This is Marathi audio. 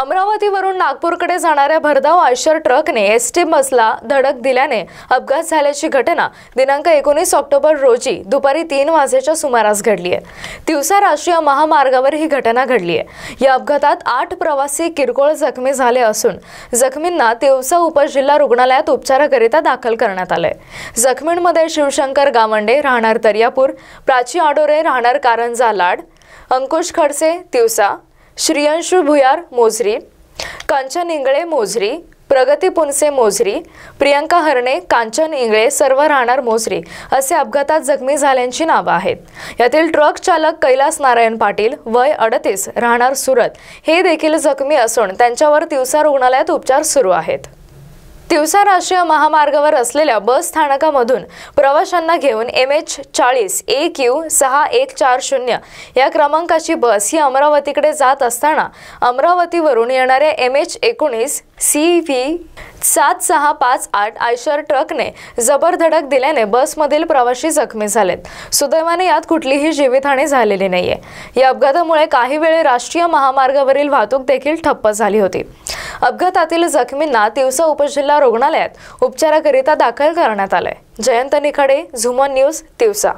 अमरावतीवरून नागपूरकडे जाणाऱ्या भरधाव आयशर ट्रकने टी बसला धडक दिल्याने अपघात झाल्याची घटना दिनांक एकोणीस ऑक्टोबर रोजी दुपारी तीन वाजेच्या सुमारास घडली आहे दिवसा राष्ट्रीय महामार्गावर ही घटना घडली आहे या अपघातात आठ प्रवासी किरकोळ जखमी झाले असून जखमींना तिवसा उपजिल्हा रुग्णालयात उपचाराकरिता दाखल करण्यात आलंय जखमींमध्ये शिवशंकर गावंडे राहणार दर्यापूर प्राची आडोरे राहणार कारंजा लाड अंकुश खडसे तिवसा श्रियांशू भुयार मोझरी कांचन इंगळे मोझरी प्रगती पुनसे मोझरी प्रियंका हरणे कांचन इंगळे सर्व राहणार मोझरी असे अपघातात जखमी झाल्यांची नावं आहेत यातील ट्रक चालक कैलास नारायण पाटील वय अडतीस राहणार सुरत हे देखील जखमी असून त्यांच्यावर दिवसा रुग्णालयात उपचार सुरू आहेत तिवसा राष्ट्रीय महामार्गावर असलेल्या बस स्थानकामधून प्रवाशांना घेऊन एम एच चाळीस ए क्यू सहा एक चार शून्य या क्रमांकाची बस ही अमरावतीकडे जात असताना अमरावतीवरून येणाऱ्या एम एच एकोणीस सी व्ही सात सहा पाच आठ आयशर ट्रकने जबर धडक दिल्याने बसमधील प्रवाशी जखमी झालेत सुदैवाने यात कुठलीही जीवितहानी झालेली नाहीये या अपघातामुळे काही वेळे राष्ट्रीय महामार्गावरील वाहतूक देखील ठप्प झाली होती अपघातातील जखमींना तिवसा उपजिल्हा रुग्णालयात उपचाराकरिता दाखल करण्यात आलंय जयंत निखाडे झुमन न्यूज तिवसा